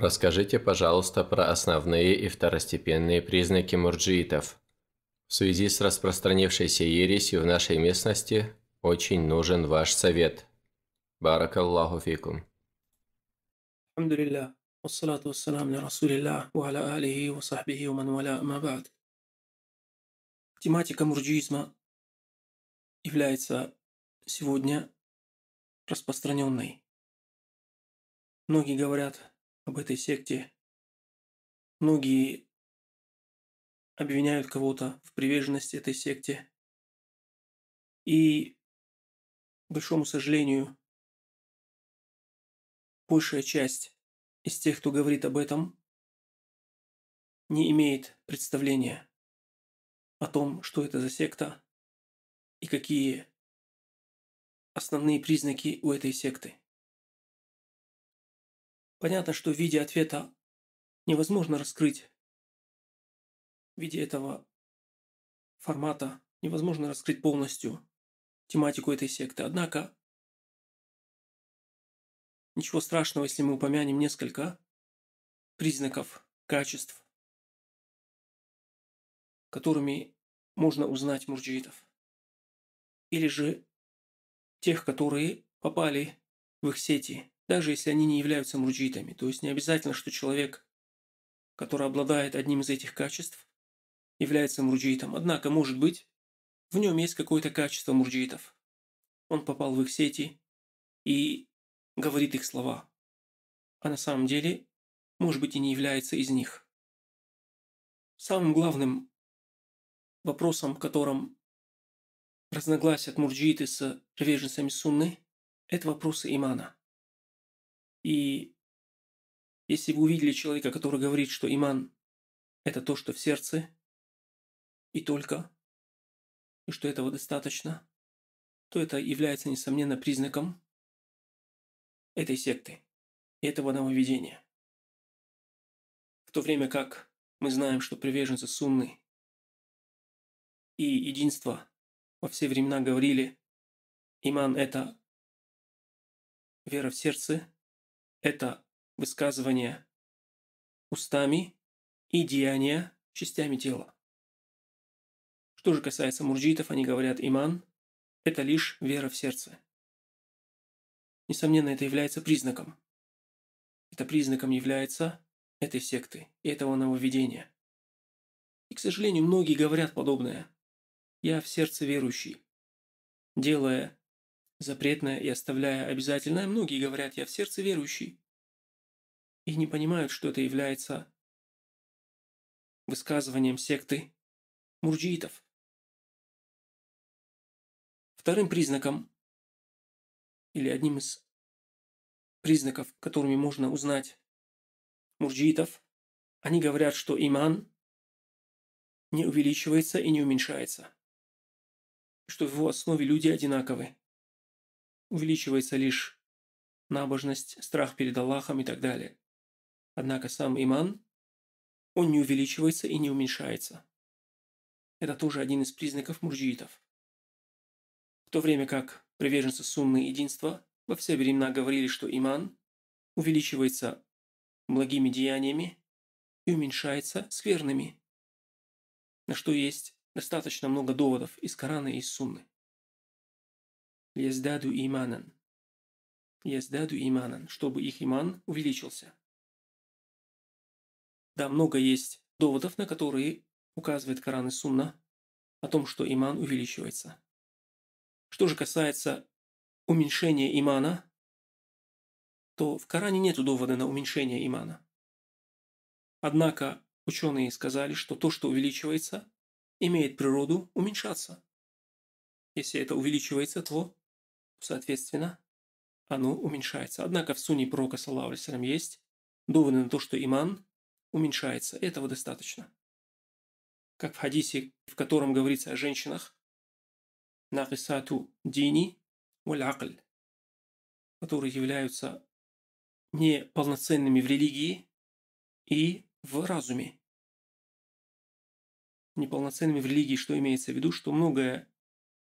Расскажите, пожалуйста, про основные и второстепенные признаки мурджиитов. В связи с распространившейся ересью в нашей местности очень нужен ваш совет. Баракаллаху фикум. Алхамдулилля. والصلاة والسلام لرسول الله وعلى آله وصحبه ومن والاه ما بعد. Тематика мурджиизма является сегодня распространенной. Многие говорят, об этой секте. Многие обвиняют кого-то в приверженности этой секте. И, к большому сожалению, большая часть из тех, кто говорит об этом, не имеет представления о том, что это за секта и какие основные признаки у этой секты. Понятно, что в виде ответа невозможно раскрыть, в виде этого формата невозможно раскрыть полностью тематику этой секты. Однако, ничего страшного, если мы упомянем несколько признаков, качеств, которыми можно узнать мурджиитов. Или же тех, которые попали в их сети – даже если они не являются мурджитами. То есть не обязательно, что человек, который обладает одним из этих качеств, является мурджитом. Однако, может быть, в нем есть какое-то качество мурджитов. Он попал в их сети и говорит их слова. А на самом деле, может быть, и не является из них. Самым главным вопросом, которым разногласят мурджиты с приверженцами сунны, это вопросы имана – и если вы увидели человека, который говорит, что иман – это то, что в сердце, и только, и что этого достаточно, то это является, несомненно, признаком этой секты этого нововведения. В то время как мы знаем, что приверженцы сунны и единства во все времена говорили, иман – это вера в сердце, это высказывание устами и деяния частями тела. Что же касается мурджитов, они говорят «иман» – это лишь вера в сердце. Несомненно, это является признаком. Это признаком является этой секты и этого нововведения. И, к сожалению, многие говорят подобное. Я в сердце верующий. Делая Запретное и оставляя обязательное, многие говорят «я в сердце верующий» и не понимают, что это является высказыванием секты мурджиитов. Вторым признаком, или одним из признаков, которыми можно узнать мурджиитов, они говорят, что иман не увеличивается и не уменьшается, что в его основе люди одинаковые увеличивается лишь набожность, страх перед Аллахом и так далее. Однако сам иман, он не увеличивается и не уменьшается. Это тоже один из признаков мурджиитов. В то время как приверженцы сунны единства во все времена говорили, что иман увеличивается благими деяниями и уменьшается скверными, на что есть достаточно много доводов из Корана и из Сунны. Яздаду иманан. Яздаду иманан, чтобы их иман увеличился. Да, много есть доводов, на которые указывает Коран и Сунна о том, что иман увеличивается. Что же касается уменьшения имана, то в Коране нет довода на уменьшение имана. Однако ученые сказали, что то, что увеличивается, имеет природу уменьшаться. Если это увеличивается, то Соответственно, оно уменьшается. Однако в Суне Пророка, саллаху есть доводы на то, что иман уменьшается. Этого достаточно. Как в хадисе, в котором говорится о женщинах, накисату дини валь акль, которые являются неполноценными в религии и в разуме. Неполноценными в религии, что имеется в виду, что многое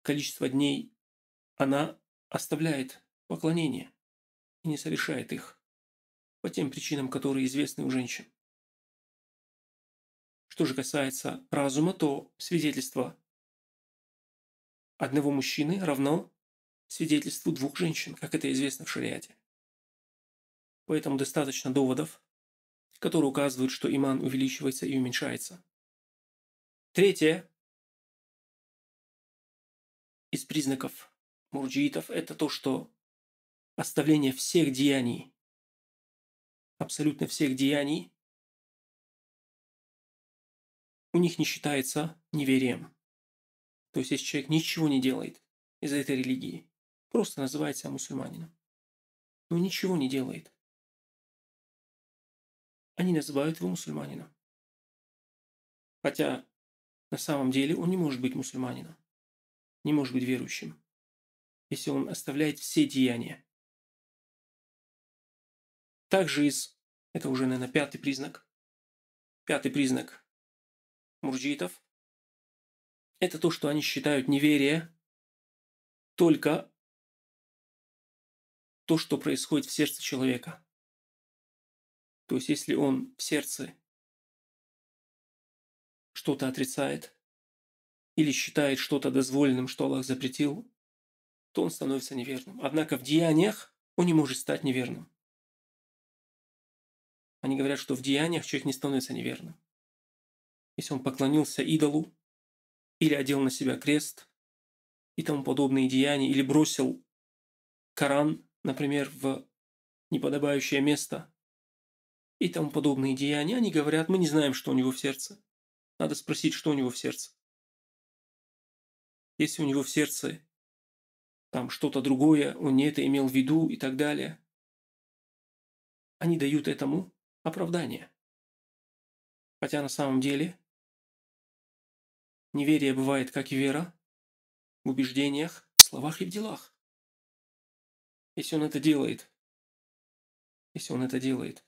количество дней она оставляет поклонения и не совершает их по тем причинам, которые известны у женщин. Что же касается разума, то свидетельство одного мужчины равно свидетельству двух женщин, как это известно в шариате. Поэтому достаточно доводов, которые указывают, что иман увеличивается и уменьшается. Третье из признаков мурджиитов – это то, что оставление всех деяний, абсолютно всех деяний, у них не считается неверием. То есть, если человек ничего не делает из-за этой религии, просто называется мусульманином, но ничего не делает, они называют его мусульманином. Хотя на самом деле он не может быть мусульманином, не может быть верующим если он оставляет все деяния. Также из... Это уже, наверное, пятый признак. Пятый признак мурджитов. Это то, что они считают неверие только то, что происходит в сердце человека. То есть, если он в сердце что-то отрицает или считает что-то дозволенным, что Аллах запретил, то он становится неверным. Однако в деяниях он не может стать неверным. Они говорят, что в деяниях человек не становится неверным. Если он поклонился идолу или одел на себя крест и тому подобные деяния, или бросил Коран, например, в неподобающее место и тому подобные деяния, они говорят, мы не знаем, что у него в сердце. Надо спросить, что у него в сердце. Если у него в сердце там что-то другое, он не это имел в виду и так далее. Они дают этому оправдание. Хотя на самом деле неверие бывает как и вера в убеждениях, в словах и в делах. Если он это делает, если он это делает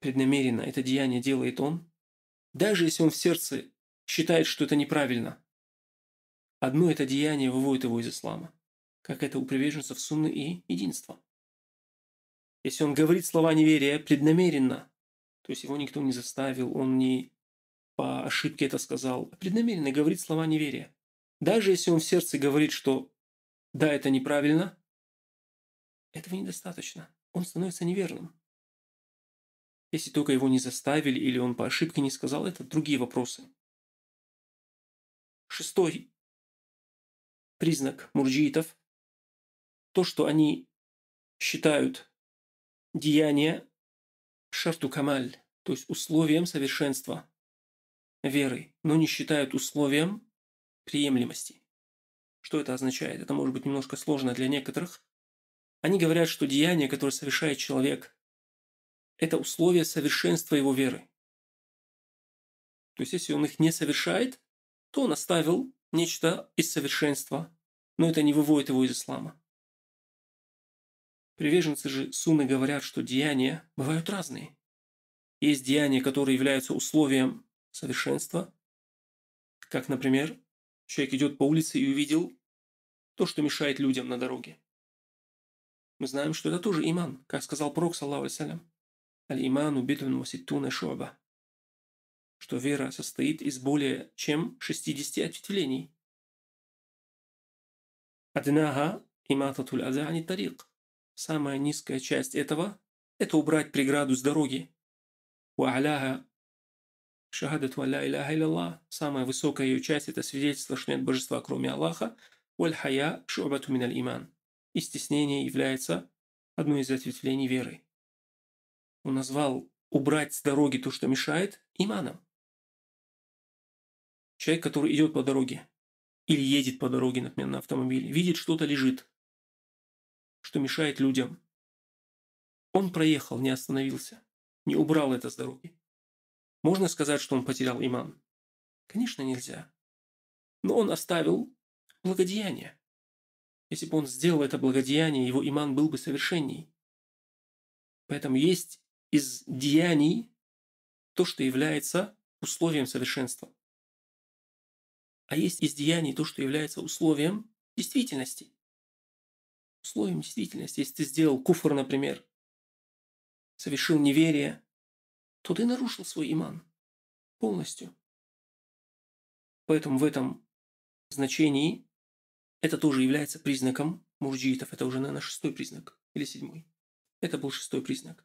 преднамеренно, это деяние делает он, даже если он в сердце считает, что это неправильно, одно это деяние выводит его из ислама как это у приверженцев сунны и единства. Если он говорит слова неверия преднамеренно, то есть его никто не заставил, он не по ошибке это сказал, а преднамеренно говорит слова неверия. Даже если он в сердце говорит, что да, это неправильно, этого недостаточно. Он становится неверным. Если только его не заставили или он по ошибке не сказал, это другие вопросы. Шестой признак мурджиитов то, что они считают деяние шарту камаль, то есть условием совершенства веры, но не считают условием приемлемости. Что это означает? Это может быть немножко сложно для некоторых. Они говорят, что деяние, которое совершает человек, это условие совершенства его веры. То есть если он их не совершает, то он оставил нечто из совершенства, но это не выводит его из ислама. Приверженцы же Суны говорят, что деяния бывают разные. Есть деяния, которые являются условием совершенства, как, например, человек идет по улице и увидел то, что мешает людям на дороге. Мы знаем, что это тоже иман, как сказал Пророк, саллаху алейсалям. Аль-иману битвен васиттуна шуба. Что вера состоит из более чем 60 ответвлений. Аднаха имататуль азани тарик. Самая низкая часть этого – это убрать преграду с дороги. Уаляха шахадат валя иляха иляллах. Самая высокая ее часть – это свидетельство, что нет божества, кроме Аллаха. Валь хая шубату миналь иман. И стеснение является одной из ответвлений веры. Он назвал убрать с дороги то, что мешает, иманом. Человек, который идет по дороге или едет по дороге, например, на автомобиле, видит, что-то лежит что мешает людям. Он проехал, не остановился, не убрал это с дороги. Можно сказать, что он потерял иман? Конечно, нельзя. Но он оставил благодеяние. Если бы он сделал это благодеяние, его иман был бы совершенней. Поэтому есть из деяний то, что является условием совершенства. А есть из деяний то, что является условием действительности слоем действительности. Если ты сделал куфр, например, совершил неверие, то ты нарушил свой иман полностью. Поэтому в этом значении это тоже является признаком мурджиитов. Это уже, наверное, шестой признак или седьмой. Это был шестой признак.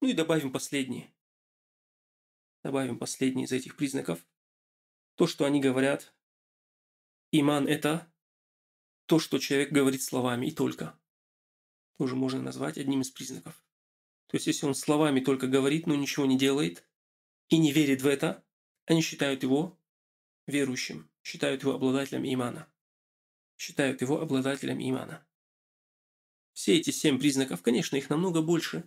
Ну и добавим последний. Добавим последний из этих признаков. То, что они говорят, иман это то, что человек говорит словами и только. Тоже можно назвать одним из признаков. То есть если он словами только говорит, но ничего не делает и не верит в это, они считают его верующим, считают его обладателем имана. Считают его обладателем имана. Все эти семь признаков, конечно, их намного больше,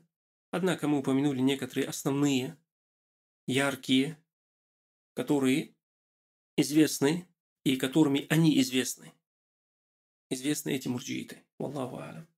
однако мы упомянули некоторые основные, яркие, которые известны и которыми они известны известны эти мурджииты. Аллаху алям.